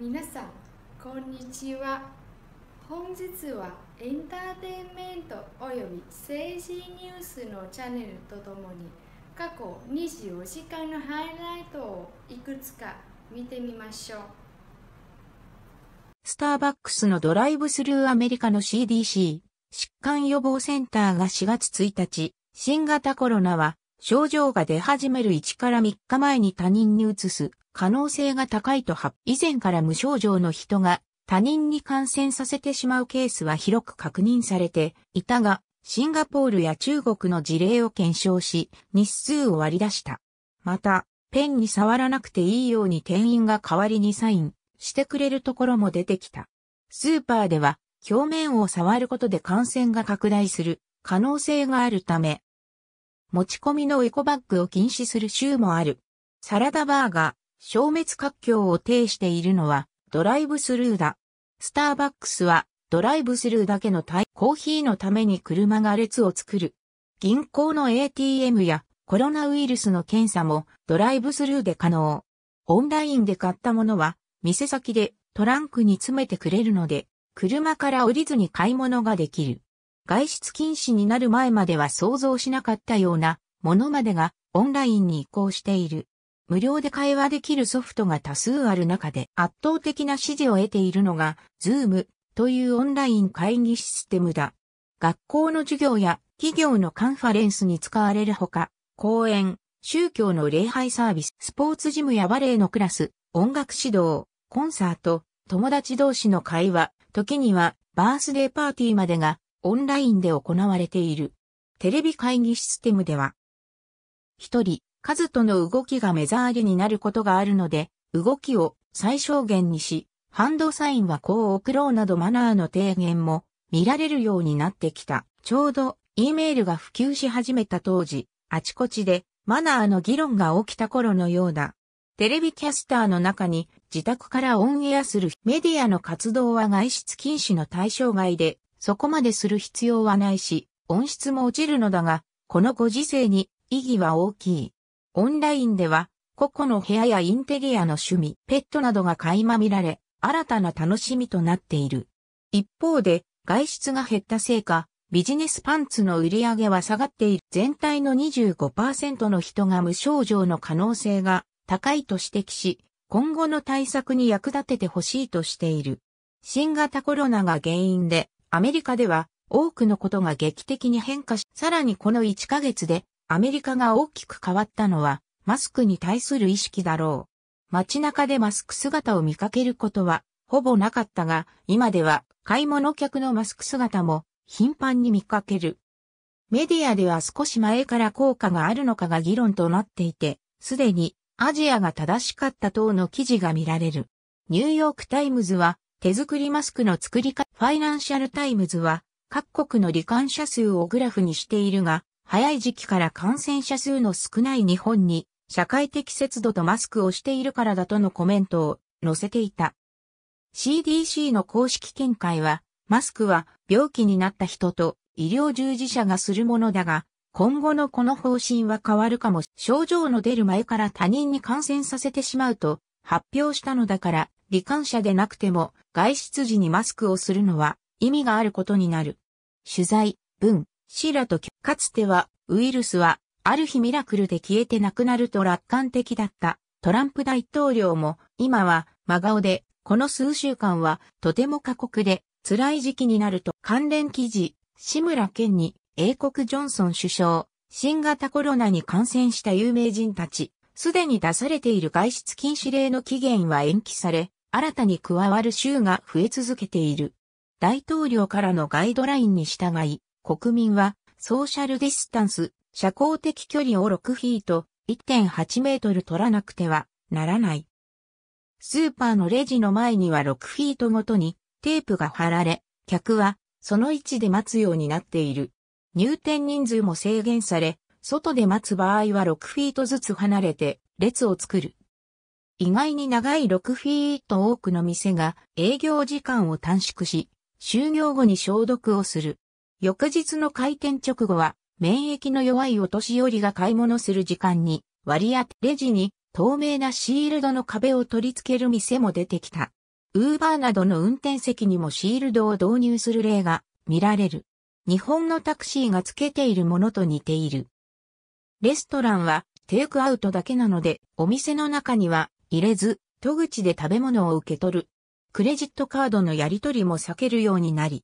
皆さんこんにちは本日はエンターテインメントおよび政治ニュースのチャンネルとともに過去24時間のハイライトをいくつか見てみましょうスターバックスのドライブスルーアメリカの CDC 疾患予防センターが4月1日新型コロナは症状が出始める1から3日前に他人に移す可能性が高いと発、以前から無症状の人が他人に感染させてしまうケースは広く確認されていたが、シンガポールや中国の事例を検証し、日数を割り出した。また、ペンに触らなくていいように店員が代わりにサインしてくれるところも出てきた。スーパーでは表面を触ることで感染が拡大する可能性があるため、持ち込みのエコバッグを禁止する州もある。サラダバーー。消滅活況を呈しているのはドライブスルーだ。スターバックスはドライブスルーだけのタイコーヒーのために車が列を作る。銀行の ATM やコロナウイルスの検査もドライブスルーで可能。オンラインで買ったものは店先でトランクに詰めてくれるので車から降りずに買い物ができる。外出禁止になる前までは想像しなかったようなものまでがオンラインに移行している。無料で会話できるソフトが多数ある中で圧倒的な支持を得ているのが、Zoom というオンライン会議システムだ。学校の授業や企業のカンファレンスに使われるほか、講演、宗教の礼拝サービス、スポーツジムやバレエのクラス、音楽指導、コンサート、友達同士の会話、時にはバースデーパーティーまでがオンラインで行われている。テレビ会議システムでは、一人数との動きが目障りになることがあるので、動きを最小限にし、ハンドサインはこう送ろうなどマナーの提言も見られるようになってきた。ちょうど E メールが普及し始めた当時、あちこちでマナーの議論が起きた頃のようだ。テレビキャスターの中に自宅からオンエアするメディアの活動は外出禁止の対象外で、そこまでする必要はないし、音質も落ちるのだが、このご時世に意義は大きい。オンラインでは、個々の部屋やインテリアの趣味、ペットなどが垣間見られ、新たな楽しみとなっている。一方で、外出が減ったせいか、ビジネスパンツの売り上げは下がっている。全体の25%の人が無症状の可能性が高いと指摘し、今後の対策に役立ててほしいとしている。新型コロナが原因で、アメリカでは多くのことが劇的に変化し、さらにこの1ヶ月でアメリカが大きく変わったのは、マスクに対する意識だろう。街中でマスク姿を見かけることは、ほぼなかったが、今では買い物客のマスク姿も頻繁に見かける。メディアでは少し前から効果があるのかが議論となっていて、すでにアジアが正しかった等の記事が見られる。ニューヨークタイムズは手作りマスクの作り方、ファイナンシャルタイムズは各国の罹患者数をグラフにしているが、早い時期から感染者数の少ない日本に、社会的節度とマスクをしているからだとのコメントを載せていた。CDC の公式見解は、マスクは病気になった人と医療従事者がするものだが、今後のこの方針は変わるかも症状の出る前から他人に感染させてしまうと発表したのだから、罹患者でなくても外出時にマスクをするのは意味があることになる。取材、文。シラとかつては、ウイルスは、ある日ミラクルで消えてなくなると楽観的だったトランプ大統領も、今は、真顔で、この数週間は、とても過酷で、辛い時期になると関連記事、志村ラ県に、英国ジョンソン首相、新型コロナに感染した有名人たち、すでに出されている外出禁止令の期限は延期され、新たに加わる州が増え続けている。大統領からのガイドラインに従い、国民は、ソーシャルディスタンス、社交的距離を6フィート、1.8メートル取らなくてはならない。スーパーのレジの前には6フィートごとにテープが貼られ、客はその位置で待つようになっている。入店人数も制限され、外で待つ場合は6フィートずつ離れて列を作る。意外に長い6フィート多くの店が営業時間を短縮し、就業後に消毒をする。翌日の開店直後は、免疫の弱いお年寄りが買い物する時間に、割り当てレジに透明なシールドの壁を取り付ける店も出てきた。ウーバーなどの運転席にもシールドを導入する例が見られる。日本のタクシーが付けているものと似ている。レストランはテイクアウトだけなので、お店の中には入れず、戸口で食べ物を受け取る。クレジットカードのやり取りも避けるようになり、